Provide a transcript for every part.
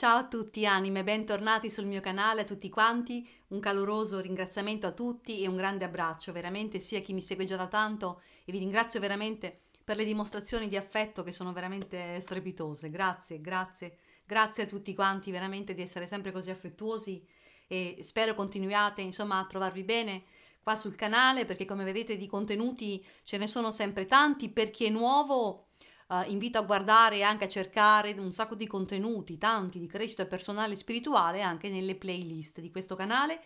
Ciao a tutti anime, bentornati sul mio canale a tutti quanti, un caloroso ringraziamento a tutti e un grande abbraccio veramente sia a chi mi segue già da tanto e vi ringrazio veramente per le dimostrazioni di affetto che sono veramente strepitose, grazie, grazie, grazie a tutti quanti veramente di essere sempre così affettuosi e spero continuiate insomma a trovarvi bene qua sul canale perché come vedete di contenuti ce ne sono sempre tanti per chi è nuovo eh, invito a guardare e anche a cercare un sacco di contenuti, tanti di crescita personale e spirituale anche nelle playlist di questo canale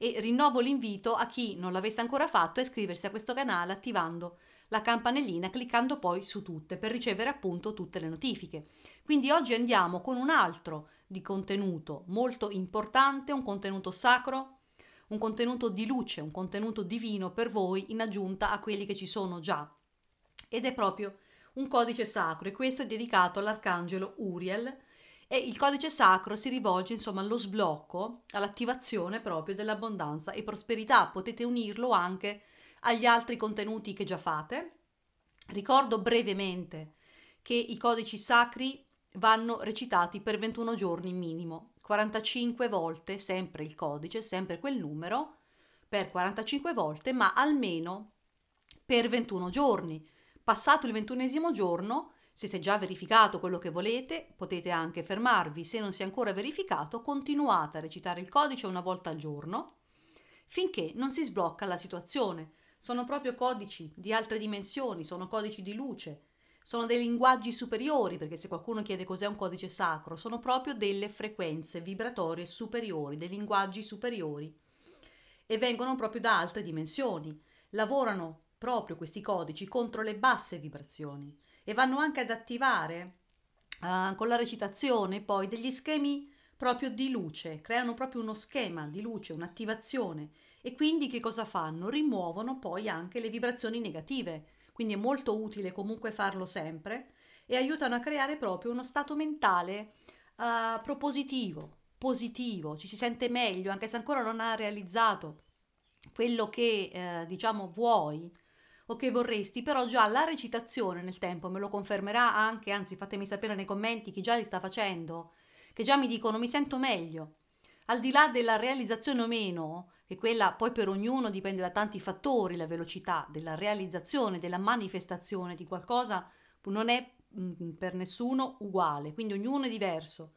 e rinnovo l'invito a chi non l'avesse ancora fatto a iscriversi a questo canale attivando la campanellina cliccando poi su tutte per ricevere appunto tutte le notifiche. Quindi oggi andiamo con un altro di contenuto molto importante, un contenuto sacro, un contenuto di luce, un contenuto divino per voi in aggiunta a quelli che ci sono già. Ed è proprio un codice sacro e questo è dedicato all'arcangelo Uriel e il codice sacro si rivolge insomma allo sblocco, all'attivazione proprio dell'abbondanza e prosperità. Potete unirlo anche agli altri contenuti che già fate. Ricordo brevemente che i codici sacri vanno recitati per 21 giorni minimo, 45 volte sempre il codice, sempre quel numero, per 45 volte, ma almeno per 21 giorni. Passato il ventunesimo giorno, se si è già verificato quello che volete, potete anche fermarvi, se non si è ancora verificato, continuate a recitare il codice una volta al giorno finché non si sblocca la situazione. Sono proprio codici di altre dimensioni, sono codici di luce, sono dei linguaggi superiori, perché se qualcuno chiede cos'è un codice sacro, sono proprio delle frequenze vibratorie superiori, dei linguaggi superiori e vengono proprio da altre dimensioni. Lavorano proprio questi codici contro le basse vibrazioni e vanno anche ad attivare uh, con la recitazione poi degli schemi proprio di luce, creano proprio uno schema di luce, un'attivazione e quindi che cosa fanno? Rimuovono poi anche le vibrazioni negative, quindi è molto utile comunque farlo sempre e aiutano a creare proprio uno stato mentale uh, propositivo, positivo, ci si sente meglio anche se ancora non ha realizzato quello che eh, diciamo vuoi, o che vorresti, però già la recitazione nel tempo me lo confermerà anche, anzi fatemi sapere nei commenti chi già li sta facendo, che già mi dicono mi sento meglio. Al di là della realizzazione o meno, e quella poi per ognuno dipende da tanti fattori, la velocità della realizzazione, della manifestazione di qualcosa non è mm, per nessuno uguale, quindi ognuno è diverso.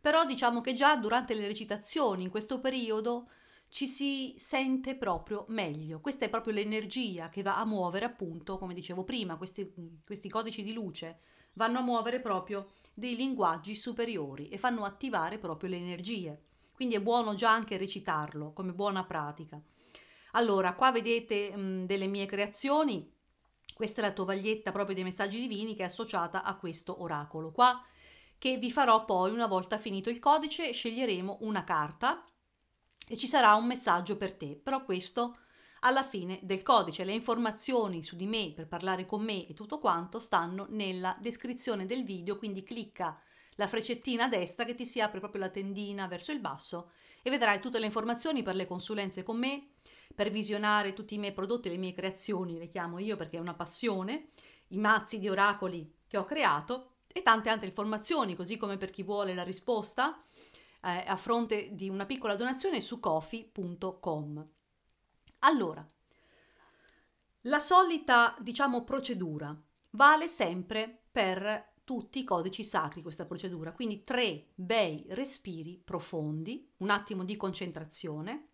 Però diciamo che già durante le recitazioni in questo periodo ci si sente proprio meglio. Questa è proprio l'energia che va a muovere, appunto, come dicevo prima, questi, questi codici di luce vanno a muovere proprio dei linguaggi superiori e fanno attivare proprio le energie. Quindi è buono già anche recitarlo come buona pratica. Allora, qua vedete mh, delle mie creazioni. Questa è la tovaglietta proprio dei messaggi divini che è associata a questo oracolo qua, che vi farò poi una volta finito il codice, sceglieremo una carta e ci sarà un messaggio per te, però questo alla fine del codice. Le informazioni su di me per parlare con me e tutto quanto stanno nella descrizione del video, quindi clicca la freccettina a destra che ti si apre proprio la tendina verso il basso e vedrai tutte le informazioni per le consulenze con me, per visionare tutti i miei prodotti, le mie creazioni, le chiamo io perché è una passione, i mazzi di oracoli che ho creato e tante altre informazioni, così come per chi vuole la risposta eh, a fronte di una piccola donazione su cofi.com. Allora, la solita, diciamo, procedura vale sempre per tutti i codici sacri questa procedura, quindi tre bei respiri profondi, un attimo di concentrazione,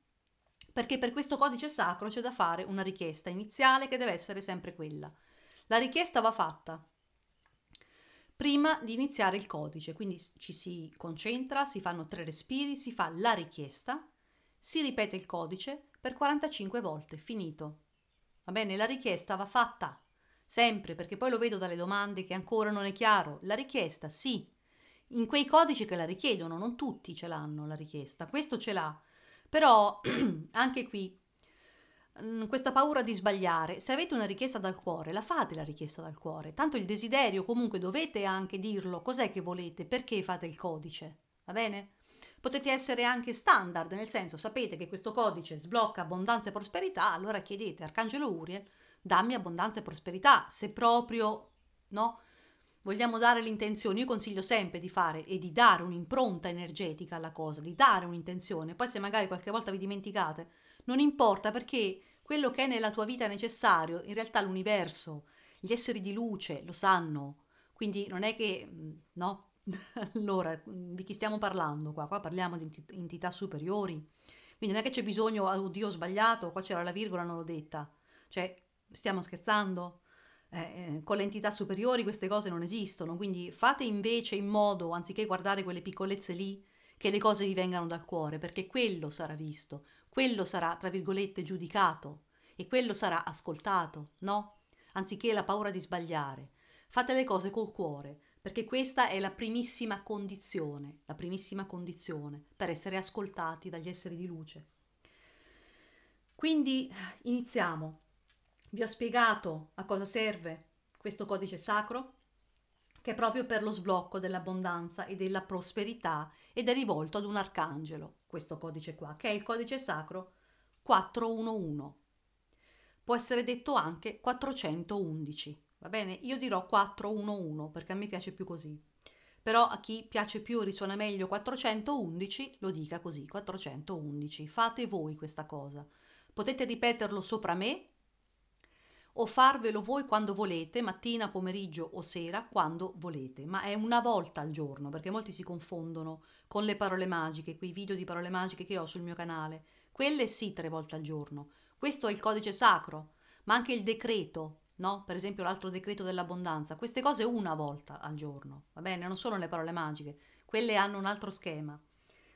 perché per questo codice sacro c'è da fare una richiesta iniziale che deve essere sempre quella. La richiesta va fatta prima di iniziare il codice, quindi ci si concentra, si fanno tre respiri, si fa la richiesta, si ripete il codice per 45 volte, finito. Va bene, la richiesta va fatta sempre, perché poi lo vedo dalle domande che ancora non è chiaro, la richiesta sì, in quei codici che la richiedono, non tutti ce l'hanno la richiesta, questo ce l'ha, però anche qui questa paura di sbagliare, se avete una richiesta dal cuore, la fate la richiesta dal cuore, tanto il desiderio comunque dovete anche dirlo, cos'è che volete, perché fate il codice, va bene? Potete essere anche standard, nel senso sapete che questo codice sblocca abbondanza e prosperità, allora chiedete Arcangelo Uriel, dammi abbondanza e prosperità, se proprio no? Vogliamo dare l'intenzione, io consiglio sempre di fare e di dare un'impronta energetica alla cosa, di dare un'intenzione, poi se magari qualche volta vi dimenticate, non importa perché quello che è nella tua vita necessario, in realtà l'universo, gli esseri di luce lo sanno. Quindi non è che mm, no. allora, di chi stiamo parlando qua? Qua parliamo di entità superiori. Quindi non è che c'è bisogno, ah, oddio, ho sbagliato, qua c'era la virgola, non l'ho detta. Cioè, stiamo scherzando? Eh, eh, con le entità superiori queste cose non esistono, quindi fate invece in modo, anziché guardare quelle piccolezze lì, che le cose vi vengano dal cuore, perché quello sarà visto, quello sarà, tra virgolette, giudicato e quello sarà ascoltato, no? Anziché la paura di sbagliare. Fate le cose col cuore, perché questa è la primissima condizione, la primissima condizione per essere ascoltati dagli esseri di luce. Quindi iniziamo. Vi ho spiegato a cosa serve questo codice sacro, che è proprio per lo sblocco dell'abbondanza e della prosperità ed è rivolto ad un arcangelo, questo codice qua, che è il codice sacro 411. Può essere detto anche 411, va bene? Io dirò 411 perché a me piace più così. Però a chi piace più risuona meglio 411 lo dica così, 411. Fate voi questa cosa. Potete ripeterlo sopra me o farvelo voi quando volete, mattina, pomeriggio o sera, quando volete, ma è una volta al giorno, perché molti si confondono con le parole magiche, quei video di parole magiche che ho sul mio canale. Quelle sì tre volte al giorno. Questo è il codice sacro, ma anche il decreto, no? Per esempio l'altro decreto dell'abbondanza. Queste cose una volta al giorno, va bene? Non sono le parole magiche, quelle hanno un altro schema.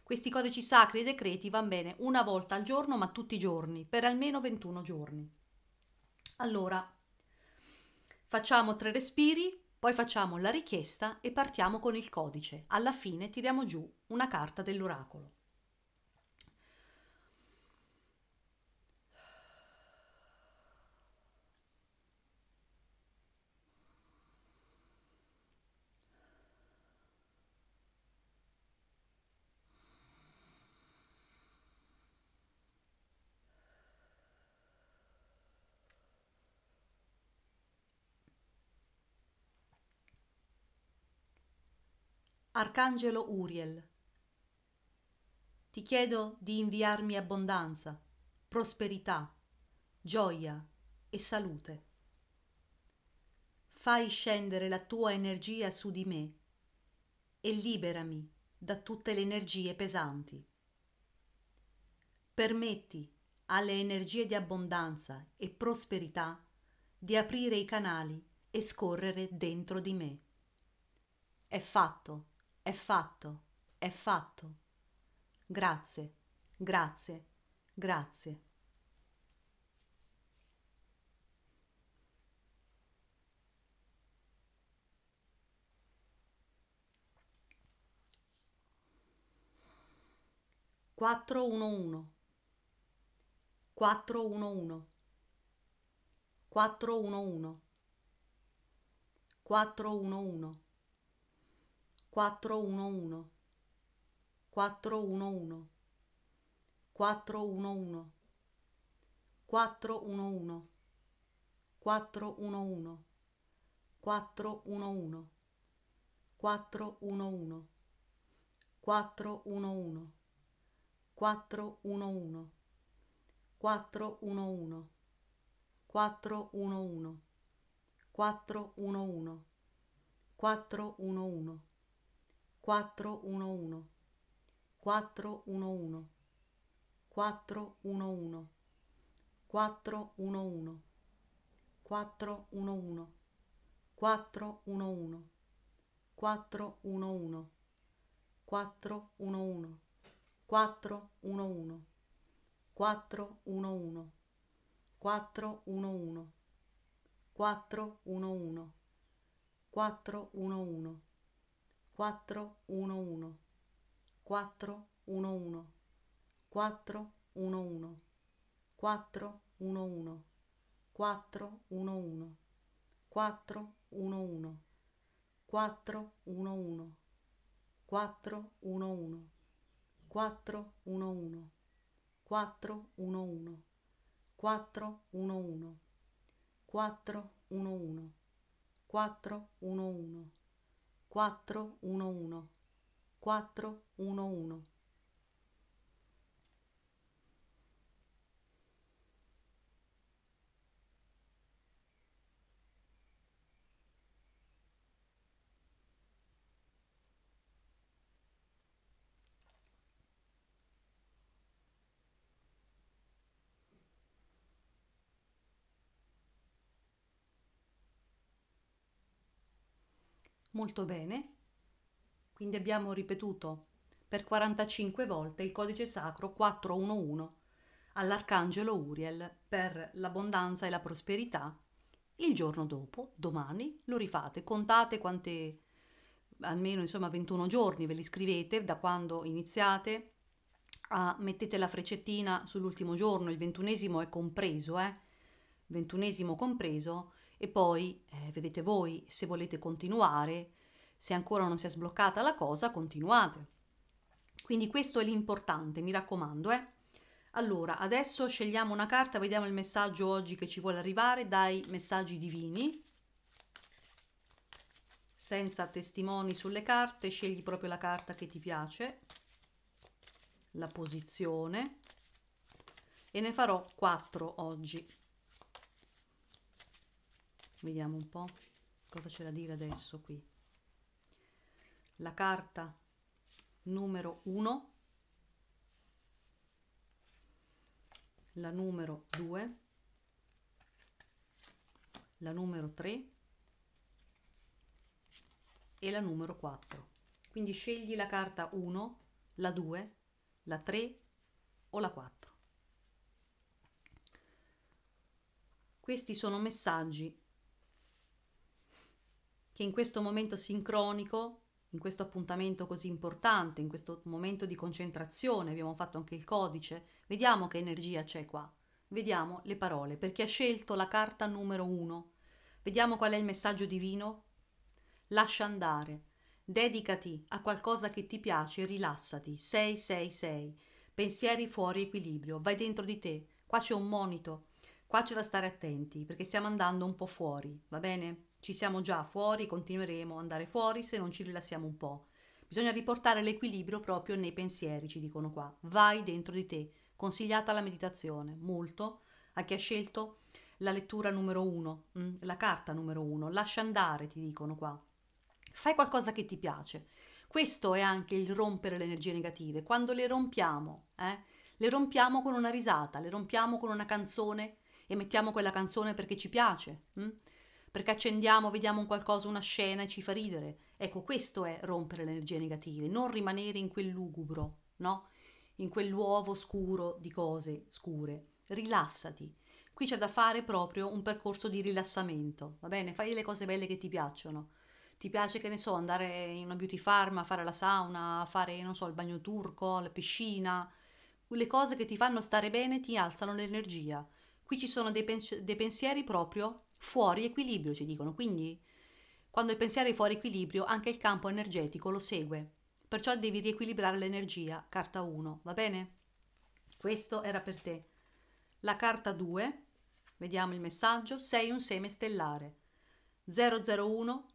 Questi codici sacri e decreti vanno bene una volta al giorno, ma tutti i giorni, per almeno 21 giorni. Allora, facciamo tre respiri, poi facciamo la richiesta e partiamo con il codice. Alla fine tiriamo giù una carta dell'oracolo. arcangelo uriel ti chiedo di inviarmi abbondanza prosperità gioia e salute fai scendere la tua energia su di me e liberami da tutte le energie pesanti permetti alle energie di abbondanza e prosperità di aprire i canali e scorrere dentro di me è fatto è fatto, è fatto. Grazie, grazie, grazie. Quattro uno uno. Quattro uno uno. Quattro uno uno. Quattro uno uno. 411 411 411 411 411 411 411 411 411 411 411 411 411 411 411 411 411 411 411 411 411 411 411 411 411 411 411 411 411 411 411 411 411 411 411 411 411 411 411 411 411 molto bene quindi abbiamo ripetuto per 45 volte il codice sacro 411 all'arcangelo Uriel per l'abbondanza e la prosperità il giorno dopo domani lo rifate contate quante almeno insomma 21 giorni ve li scrivete da quando iniziate a, ah, mettete la freccettina sull'ultimo giorno il ventunesimo è compreso eh ventunesimo compreso e poi, eh, vedete voi, se volete continuare, se ancora non si è sbloccata la cosa, continuate. Quindi questo è l'importante, mi raccomando. Eh? Allora, adesso scegliamo una carta, vediamo il messaggio oggi che ci vuole arrivare dai messaggi divini. Senza testimoni sulle carte, scegli proprio la carta che ti piace, la posizione e ne farò quattro oggi vediamo un po' cosa c'è da dire adesso qui la carta numero 1 la numero 2 la numero 3 e la numero 4 quindi scegli la carta 1 la 2 la 3 o la 4 questi sono messaggi che in questo momento sincronico, in questo appuntamento così importante, in questo momento di concentrazione, abbiamo fatto anche il codice, vediamo che energia c'è qua, vediamo le parole, perché ha scelto la carta numero uno, vediamo qual è il messaggio divino, lascia andare, dedicati a qualcosa che ti piace, rilassati, 666, pensieri fuori equilibrio, vai dentro di te, qua c'è un monito, qua c'è da stare attenti, perché stiamo andando un po' fuori, va bene? Ci siamo già fuori, continueremo ad andare fuori se non ci rilassiamo un po'. Bisogna riportare l'equilibrio proprio nei pensieri, ci dicono qua. Vai dentro di te. Consigliata la meditazione, molto, a chi ha scelto la lettura numero uno, mm, la carta numero uno. Lascia andare, ti dicono qua. Fai qualcosa che ti piace. Questo è anche il rompere le energie negative. Quando le rompiamo, eh, le rompiamo con una risata, le rompiamo con una canzone e mettiamo quella canzone perché ci piace. Hm? perché accendiamo, vediamo un qualcosa, una scena e ci fa ridere. Ecco, questo è rompere le energie negative, non rimanere in quel lugubro, no? In quell'uovo scuro di cose scure. Rilassati. Qui c'è da fare proprio un percorso di rilassamento, va bene? Fai le cose belle che ti piacciono. Ti piace, che ne so, andare in una beauty farm, fare la sauna, fare, non so, il bagno turco, la piscina. Le cose che ti fanno stare bene ti alzano l'energia. Qui ci sono dei, pens- dei pensieri proprio fuori equilibrio, ci dicono. Quindi quando il pensiero è fuori equilibrio, anche il campo energetico lo segue. Perciò devi riequilibrare l'energia, carta 1, va bene? Questo era per te. La carta 2, vediamo il messaggio, sei un seme stellare. 001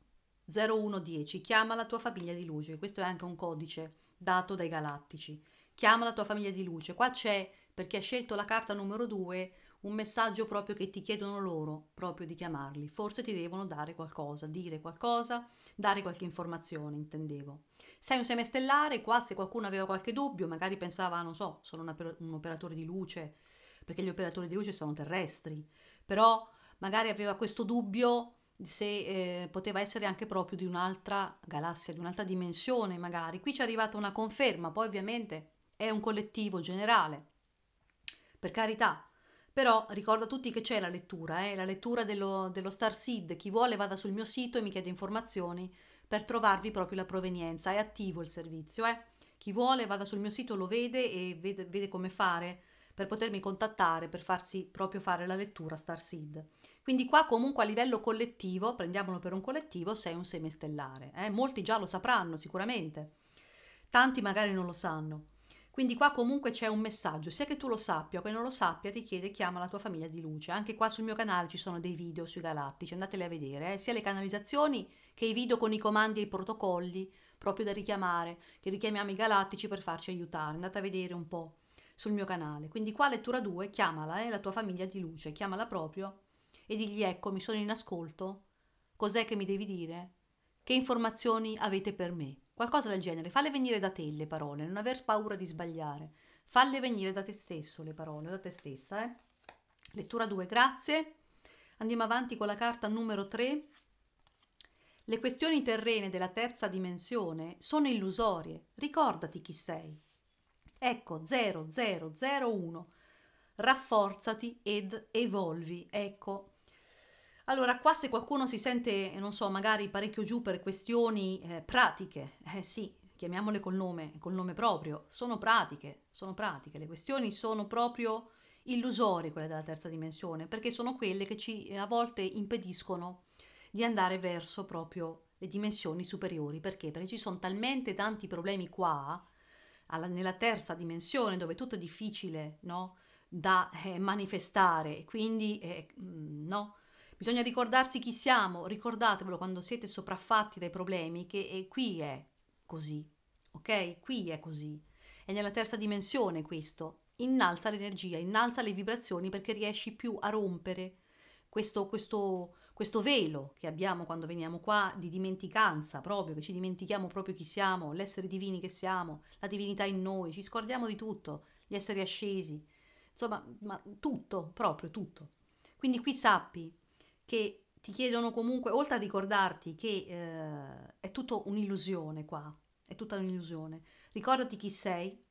0110, chiama la tua famiglia di luce. Questo è anche un codice dato dai galattici. Chiama la tua famiglia di luce. Qua c'è, per chi ha scelto la carta numero 2, un messaggio proprio che ti chiedono loro proprio di chiamarli, forse ti devono dare qualcosa, dire qualcosa, dare qualche informazione, intendevo. Sei un semestellare, qua se qualcuno aveva qualche dubbio, magari pensava, non so, sono un operatore di luce, perché gli operatori di luce sono terrestri, però magari aveva questo dubbio se eh, poteva essere anche proprio di un'altra galassia, di un'altra dimensione magari. Qui ci è arrivata una conferma, poi ovviamente è un collettivo generale. Per carità, però ricordo a tutti che c'è la lettura, eh, la lettura dello, dello Star Seed. Chi vuole vada sul mio sito e mi chiede informazioni per trovarvi proprio la provenienza. È attivo il servizio. Eh. Chi vuole vada sul mio sito, lo vede e vede, vede come fare per potermi contattare, per farsi proprio fare la lettura Star Seed. Quindi qua comunque a livello collettivo, prendiamolo per un collettivo, sei un seme stellare. Eh? Molti già lo sapranno sicuramente, tanti magari non lo sanno. Quindi qua comunque c'è un messaggio, sia che tu lo sappia o che non lo sappia, ti chiede chiama la tua famiglia di luce. Anche qua sul mio canale ci sono dei video sui galattici, andateli a vedere, eh? sia le canalizzazioni che i video con i comandi e i protocolli proprio da richiamare, che richiamiamo i galattici per farci aiutare. Andate a vedere un po' sul mio canale. Quindi qua lettura 2, chiamala, eh? la tua famiglia di luce, chiamala proprio e digli eccomi, sono in ascolto, cos'è che mi devi dire? Che informazioni avete per me? Qualcosa del genere, falle venire da te le parole, non aver paura di sbagliare, falle venire da te stesso le parole, da te stessa. Eh? Lettura 2, grazie. Andiamo avanti con la carta numero 3. Le questioni terrene della terza dimensione sono illusorie, ricordati chi sei. Ecco 0001, rafforzati ed evolvi, ecco allora, qua se qualcuno si sente, non so, magari parecchio giù per questioni eh, pratiche, eh sì, chiamiamole col nome, col nome proprio, sono pratiche, sono pratiche, le questioni sono proprio illusorie quelle della terza dimensione, perché sono quelle che ci eh, a volte impediscono di andare verso proprio le dimensioni superiori, perché? Perché ci sono talmente tanti problemi qua, alla, nella terza dimensione, dove tutto è difficile, no? Da eh, manifestare, quindi, eh, no? Bisogna ricordarsi chi siamo, ricordatevelo quando siete sopraffatti dai problemi che eh, qui è così, ok? Qui è così. È nella terza dimensione questo. Innalza l'energia, innalza le vibrazioni perché riesci più a rompere questo, questo, questo velo che abbiamo quando veniamo qua di dimenticanza, proprio che ci dimentichiamo proprio chi siamo, l'essere divini che siamo, la divinità in noi, ci scordiamo di tutto, gli esseri ascesi, insomma, ma tutto, proprio tutto. Quindi qui sappi che ti chiedono comunque, oltre a ricordarti che eh, è tutta un'illusione qua, è tutta un'illusione, ricordati chi sei,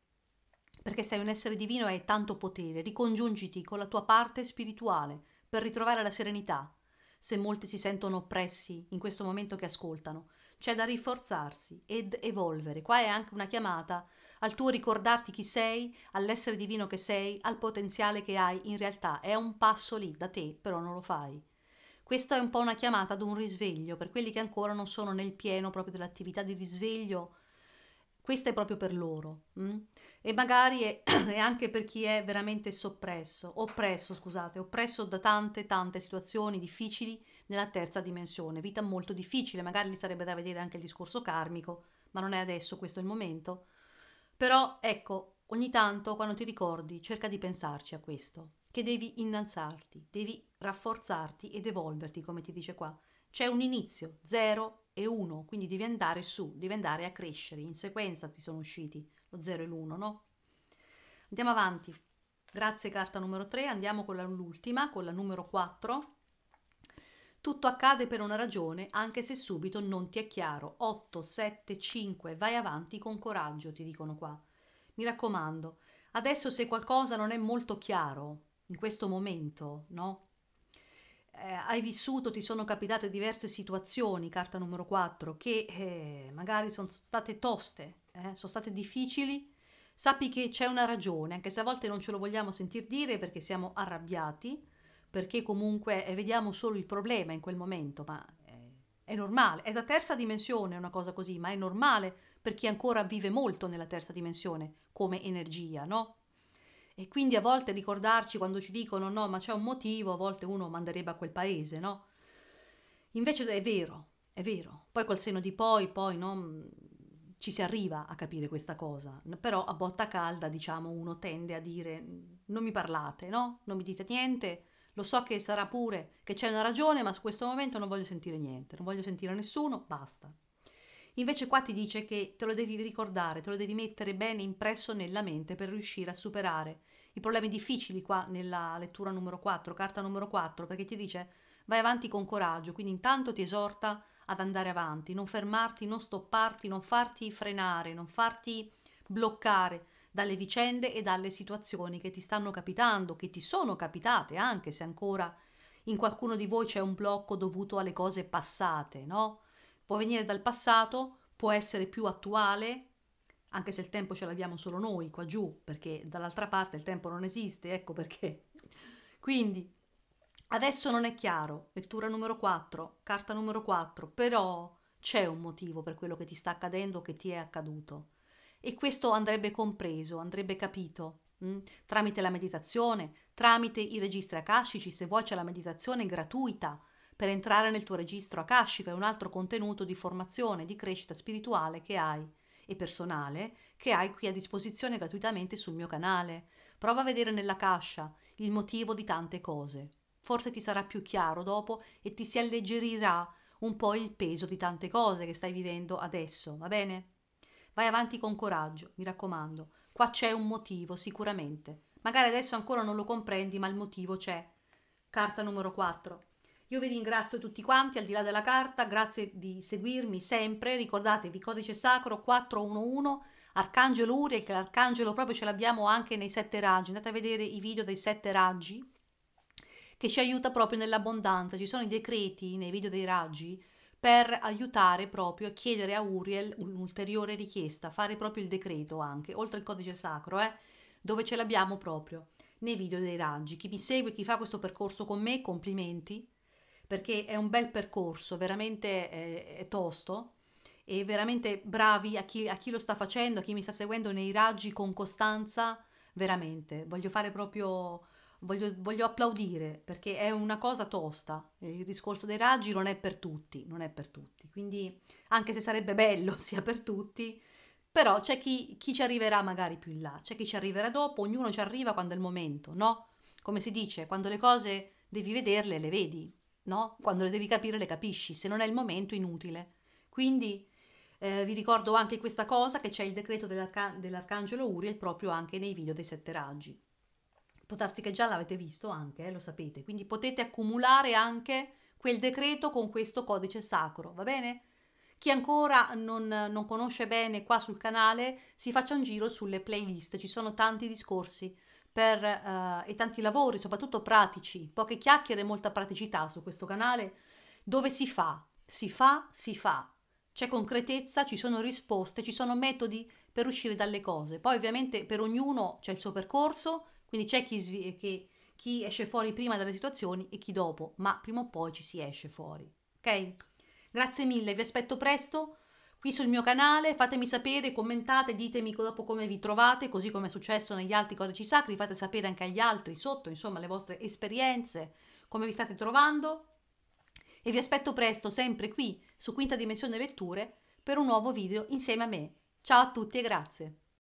perché sei un essere divino e hai tanto potere, ricongiungiti con la tua parte spirituale per ritrovare la serenità. Se molti si sentono oppressi in questo momento che ascoltano, c'è da rinforzarsi ed evolvere. Qua è anche una chiamata al tuo ricordarti chi sei, all'essere divino che sei, al potenziale che hai in realtà. È un passo lì da te, però non lo fai. Questa è un po' una chiamata ad un risveglio per quelli che ancora non sono nel pieno proprio dell'attività di risveglio. Questa è proprio per loro. Mh? Mm? E magari è, è anche per chi è veramente soppresso, oppresso, scusate, oppresso da tante, tante situazioni difficili nella terza dimensione. Vita molto difficile, magari gli sarebbe da vedere anche il discorso karmico, ma non è adesso questo è il momento. Però ecco, Ogni tanto, quando ti ricordi, cerca di pensarci a questo, che devi innalzarti, devi rafforzarti ed evolverti, come ti dice qua. C'è un inizio, 0 e 1, quindi devi andare su, devi andare a crescere, in sequenza ti sono usciti lo 0 e l'1, no? Andiamo avanti. Grazie carta numero 3, andiamo con l'ultima, con la numero 4. Tutto accade per una ragione, anche se subito non ti è chiaro. 8, 7, 5, vai avanti con coraggio, ti dicono qua. Mi raccomando, adesso se qualcosa non è molto chiaro, in questo momento, no? Eh, hai vissuto, ti sono capitate diverse situazioni, carta numero 4, che eh, magari sono state toste, eh, sono state difficili, sappi che c'è una ragione, anche se a volte non ce lo vogliamo sentir dire perché siamo arrabbiati, perché comunque eh, vediamo solo il problema in quel momento, ma è normale, è da terza dimensione una cosa così, ma è normale per chi ancora vive molto nella terza dimensione, come energia, no? E quindi a volte ricordarci quando ci dicono no, ma c'è un motivo, a volte uno manderebbe a quel paese, no? Invece è vero, è vero. Poi col seno di poi, poi no, mm, ci si arriva a capire questa cosa, però a botta calda, diciamo, uno tende a dire non mi parlate, no? Non mi dite niente, lo so che sarà pure che c'è una ragione, ma su questo momento non voglio sentire niente, non voglio sentire nessuno, basta. Invece qua ti dice che te lo devi ricordare, te lo devi mettere bene impresso nella mente per riuscire a superare i problemi difficili qua nella lettura numero 4, carta numero 4, perché ti dice vai avanti con coraggio, quindi intanto ti esorta ad andare avanti, non fermarti, non stopparti, non farti frenare, non farti bloccare, dalle vicende e dalle situazioni che ti stanno capitando, che ti sono capitate, anche se ancora in qualcuno di voi c'è un blocco dovuto alle cose passate, no? Può venire dal passato, può essere più attuale, anche se il tempo ce l'abbiamo solo noi qua giù, perché dall'altra parte il tempo non esiste, ecco perché. Quindi, adesso non è chiaro, lettura numero 4, carta numero 4, però c'è un motivo per quello che ti sta accadendo o che ti è accaduto e questo andrebbe compreso, andrebbe capito mm? tramite la meditazione, tramite i registri akashici, se vuoi c'è la meditazione gratuita per entrare nel tuo registro akashico, è un altro contenuto di formazione, di crescita spirituale che hai e personale che hai qui a disposizione gratuitamente sul mio canale. Prova a vedere nella cascia il motivo di tante cose. Forse ti sarà più chiaro dopo e ti si alleggerirà un po' il peso di tante cose che stai vivendo adesso, va bene? vai avanti con coraggio mi raccomando qua c'è un motivo sicuramente magari adesso ancora non lo comprendi ma il motivo c'è carta numero 4 io vi ringrazio tutti quanti al di là della carta grazie di seguirmi sempre ricordatevi codice sacro 411 Arcangelo Uriel, che l'arcangelo proprio ce l'abbiamo anche nei sette raggi, andate a vedere i video dei sette raggi, che ci aiuta proprio nell'abbondanza. Ci sono i decreti nei video dei raggi per aiutare proprio a chiedere a Uriel un'ulteriore richiesta, fare proprio il decreto anche, oltre al codice sacro, eh, dove ce l'abbiamo proprio nei video dei raggi. Chi mi segue, chi fa questo percorso con me, complimenti, perché è un bel percorso, veramente eh, è tosto e veramente bravi a chi, a chi lo sta facendo, a chi mi sta seguendo nei raggi con costanza, veramente. Voglio fare proprio voglio, voglio applaudire perché è una cosa tosta. Eh, il discorso dei raggi non è per tutti, non è per tutti. Quindi, anche se sarebbe bello sia per tutti, però c'è chi, chi ci arriverà magari più in là, c'è chi ci arriverà dopo, ognuno ci arriva quando è il momento, no? Come si dice, quando le cose devi vederle, le vedi, no? Quando le devi capire, le capisci, se non è il momento, inutile. Quindi eh, vi ricordo anche questa cosa che c'è il decreto dell'arca- dell'Arcangelo Uriel proprio anche nei video dei sette raggi può darsi che già l'avete visto anche, eh, lo sapete, quindi potete accumulare anche quel decreto con questo codice sacro, va bene? Chi ancora non, non conosce bene qua sul canale si faccia un giro sulle playlist, ci sono tanti discorsi per, eh, e tanti lavori, soprattutto pratici, poche chiacchiere e molta praticità su questo canale, dove si fa, si fa, si fa, c'è concretezza, ci sono risposte, ci sono metodi per uscire dalle cose. Poi ovviamente per ognuno c'è il suo percorso, quindi c'è chi, che, chi esce fuori prima dalle situazioni e chi dopo, ma prima o poi ci si esce fuori. Ok? Grazie mille, vi aspetto presto qui sul mio canale, fatemi sapere, commentate, ditemi dopo come vi trovate, così come è successo negli altri codici sacri, fate sapere anche agli altri sotto, insomma, le vostre esperienze, come vi state trovando. E vi aspetto presto, sempre qui su Quinta Dimensione Letture, per un nuovo video insieme a me. Ciao a tutti e grazie!